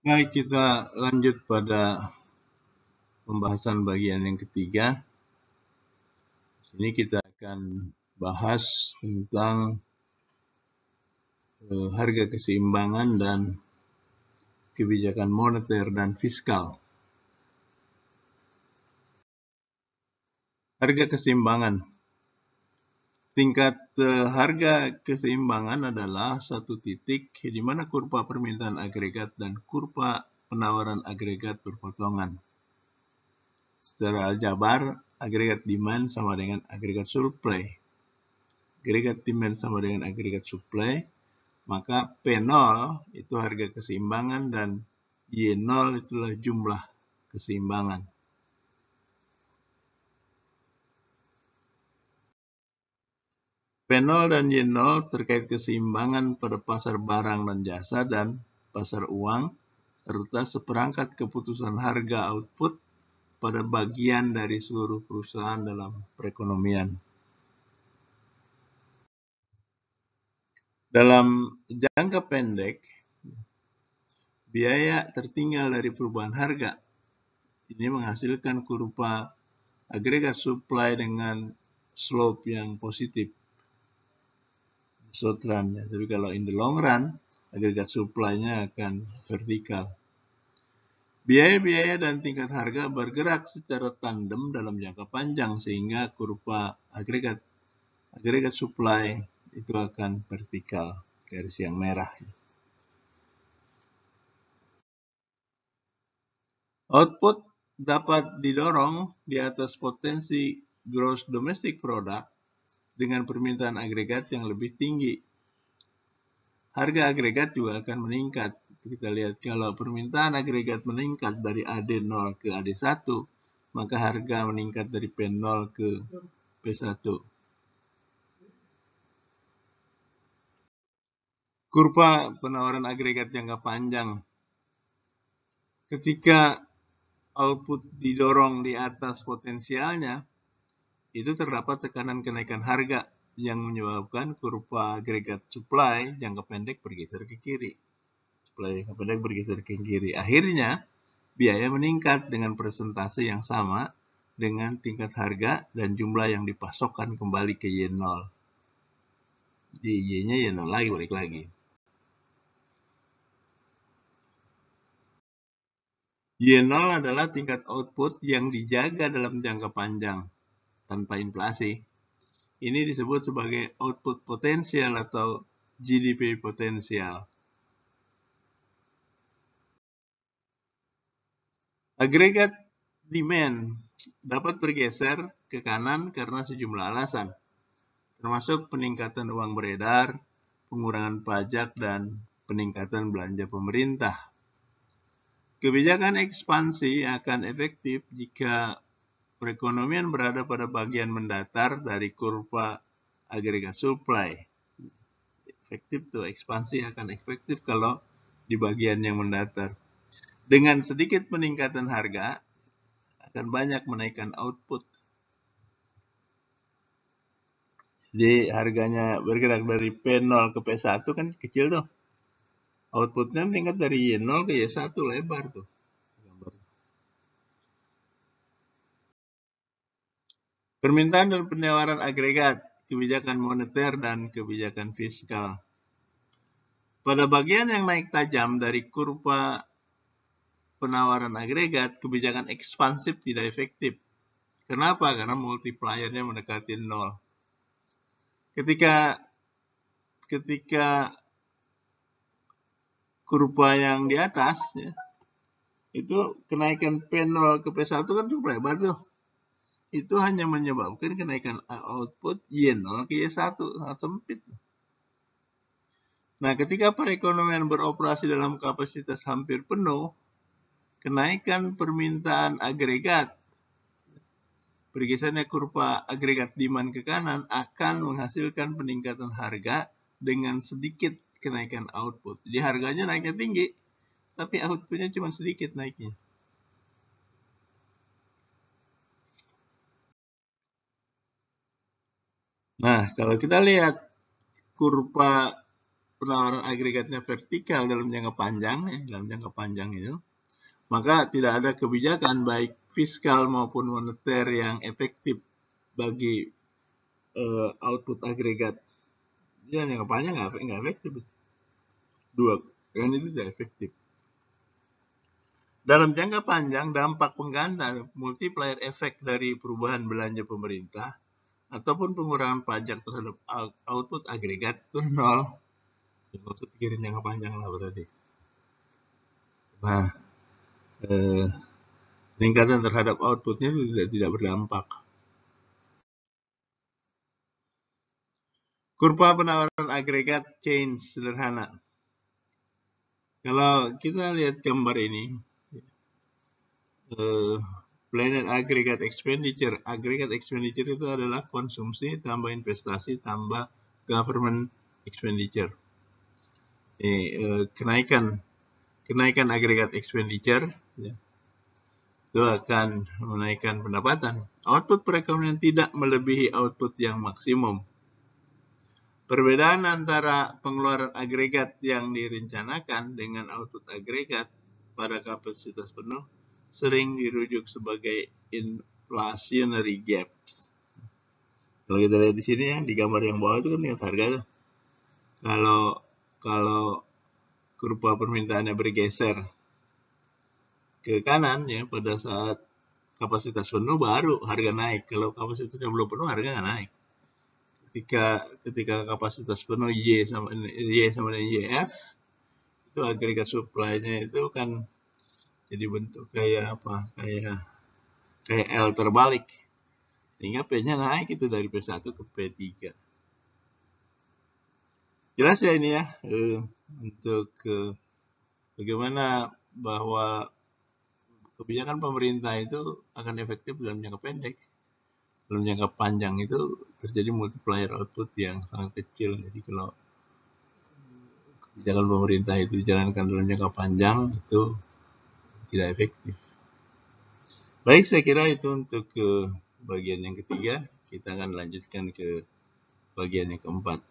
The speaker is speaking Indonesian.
Baik, kita lanjut pada pembahasan bagian yang ketiga. Ini kita akan bahas tentang e, harga keseimbangan dan kebijakan moneter dan fiskal. Harga keseimbangan Tingkat eh, harga keseimbangan adalah satu titik di mana kurva permintaan agregat dan kurva penawaran agregat berpotongan. Secara aljabar, agregat demand sama dengan agregat supply. Agregat demand sama dengan agregat supply, maka P0 itu harga keseimbangan dan Y0 itulah jumlah keseimbangan. p dan Y0 terkait keseimbangan pada pasar barang dan jasa dan pasar uang, serta seperangkat keputusan harga output pada bagian dari seluruh perusahaan dalam perekonomian. Dalam jangka pendek, biaya tertinggal dari perubahan harga ini menghasilkan kurva agregat supply dengan slope yang positif short run ya. Tapi kalau in the long run agregat supply-nya akan vertikal. Biaya-biaya dan tingkat harga bergerak secara tandem dalam jangka panjang sehingga kurva agregat agregat supply itu akan vertikal garis yang merah. Output dapat didorong di atas potensi gross domestic product dengan permintaan agregat yang lebih tinggi. Harga agregat juga akan meningkat. Kita lihat kalau permintaan agregat meningkat dari AD0 ke AD1, maka harga meningkat dari P0 ke P1. Kurva penawaran agregat jangka panjang. Ketika output didorong di atas potensialnya, itu terdapat tekanan kenaikan harga yang menyebabkan kurva agregat supply jangka pendek bergeser ke kiri. Supply jangka pendek bergeser ke kiri. Akhirnya, biaya meningkat dengan persentase yang sama dengan tingkat harga dan jumlah yang dipasokkan kembali ke Y0. Di Y-nya Y0 lagi, balik lagi. Y0 adalah tingkat output yang dijaga dalam jangka panjang tanpa inflasi. Ini disebut sebagai output potensial atau GDP potensial. Agregat demand dapat bergeser ke kanan karena sejumlah alasan, termasuk peningkatan uang beredar, pengurangan pajak, dan peningkatan belanja pemerintah. Kebijakan ekspansi akan efektif jika perekonomian berada pada bagian mendatar dari kurva agregat supply. Efektif tuh ekspansi akan efektif kalau di bagian yang mendatar. Dengan sedikit peningkatan harga akan banyak menaikkan output. Jadi harganya bergerak dari P0 ke P1 kan kecil tuh. Outputnya meningkat dari Y0 ke Y1 lebar tuh. Permintaan dan penawaran agregat, kebijakan moneter, dan kebijakan fiskal. Pada bagian yang naik tajam dari kurva penawaran agregat, kebijakan ekspansif tidak efektif. Kenapa? Karena multipliernya mendekati nol. Ketika ketika kurva yang di atas, ya, itu kenaikan P0 ke P1 kan cukup lebar tuh itu hanya menyebabkan kenaikan output Y0 ke Y1 sangat sempit. Nah, ketika perekonomian beroperasi dalam kapasitas hampir penuh, kenaikan permintaan agregat, bergesernya kurva agregat demand ke kanan akan menghasilkan peningkatan harga dengan sedikit kenaikan output. Jadi harganya naiknya tinggi, tapi outputnya cuma sedikit naiknya. Nah, kalau kita lihat kurva penawaran agregatnya vertikal dalam jangka panjang, ya, dalam jangka panjang itu, maka tidak ada kebijakan baik fiskal maupun moneter yang efektif bagi uh, output agregat. Ya, jangka panjang nggak, nggak efektif. Dua, kan itu tidak efektif. Dalam jangka panjang, dampak pengganda, multiplier efek dari perubahan belanja pemerintah ataupun pengurangan pajak terhadap output agregat itu nol. Nggak usah pikirin jangka panjang lah berarti. Nah, eh, peningkatan terhadap outputnya itu tidak, tidak berdampak. Kurva penawaran agregat change sederhana. Kalau kita lihat gambar ini, eh, Planet Aggregate Expenditure. Aggregate Expenditure itu adalah konsumsi tambah investasi tambah government expenditure. Eh, eh, kenaikan kenaikan aggregate expenditure ya, itu akan menaikkan pendapatan. Output perekonomian tidak melebihi output yang maksimum. Perbedaan antara pengeluaran agregat yang direncanakan dengan output agregat pada kapasitas penuh sering dirujuk sebagai inflationary gaps. Kalau kita lihat di sini ya, di gambar yang bawah itu kan tingkat harga tuh. Kalau kalau kurva permintaannya bergeser ke kanan ya pada saat kapasitas penuh baru harga naik. Kalau kapasitasnya belum penuh harga nggak naik. Ketika ketika kapasitas penuh Y sama Y sama dengan YF itu agregat supply-nya itu kan jadi bentuk kayak apa kayak kayak L terbalik sehingga P-nya naik itu dari P1 ke P3 jelas ya ini ya eh, untuk eh, bagaimana bahwa kebijakan pemerintah itu akan efektif dalam jangka pendek dalam jangka panjang itu terjadi multiplier output yang sangat kecil jadi kalau kebijakan pemerintah itu dijalankan dalam jangka panjang itu tidak efektif. Baik, saya kira itu untuk ke eh, bagian yang ketiga. Kita akan lanjutkan ke bagian yang keempat.